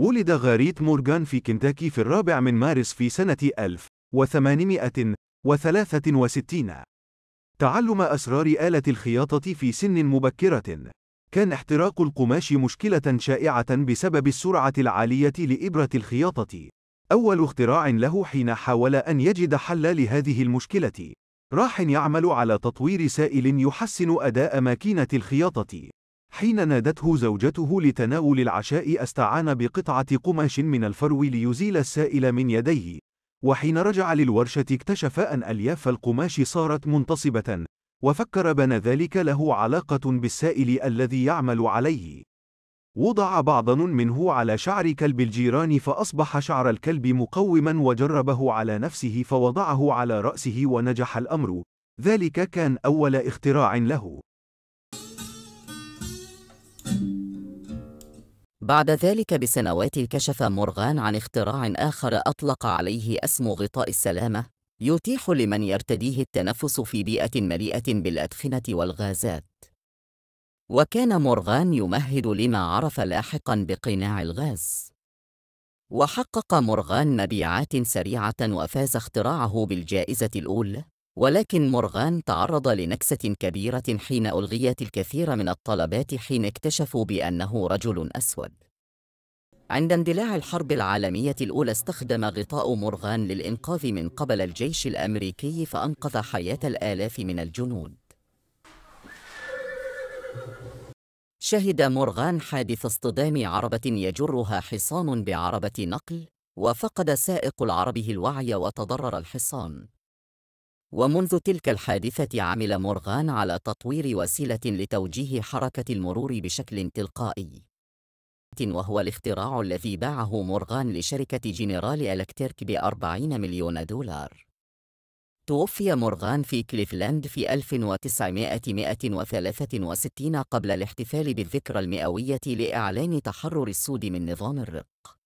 ولد غاريت مورغان في كنتاكي في الرابع من مارس في سنة 1863. تعلم أسرار آلة الخياطة في سن مبكرة. كان احتراق القماش مشكلة شائعة بسبب السرعة العالية لإبرة الخياطة. أول اختراع له حين حاول أن يجد حل لهذه المشكلة. راح يعمل على تطوير سائل يحسن أداء ماكينة الخياطة. حين نادته زوجته لتناول العشاء استعان بقطعة قماش من الفرو ليزيل السائل من يديه، وحين رجع للورشة اكتشف أن ألياف القماش صارت منتصبة، وفكر بأن ذلك له علاقة بالسائل الذي يعمل عليه. وضع بعضا منه على شعر كلب الجيران فأصبح شعر الكلب مقوما وجربه على نفسه فوضعه على رأسه ونجح الأمر، ذلك كان أول اختراع له. بعد ذلك بسنوات كشف مورغان عن اختراع آخر أطلق عليه اسم غطاء السلامة يتيح لمن يرتديه التنفس في بيئة مليئة بالأدخنة والغازات وكان مورغان يمهد لما عرف لاحقا بقناع الغاز وحقق مورغان مبيعات سريعة وفاز اختراعه بالجائزة الأولى ولكن مورغان تعرض لنكسة كبيرة حين ألغيت الكثير من الطلبات حين اكتشفوا بأنه رجل أسود. عند اندلاع الحرب العالمية الأولى استخدم غطاء مورغان للإنقاذ من قبل الجيش الأمريكي فأنقذ حياة الآلاف من الجنود. شهد مورغان حادث اصطدام عربة يجرها حصان بعربة نقل، وفقد سائق العربه الوعي وتضرر الحصان. ومنذ تلك الحادثة عمل مورغان على تطوير وسيلة لتوجيه حركة المرور بشكل تلقائي وهو الاختراع الذي باعه مورغان لشركة جنرال إلكتريك بأربعين مليون دولار توفي مورغان في كليفلاند في 1963 قبل الاحتفال بالذكرى المئوية لإعلان تحرر السود من نظام الرق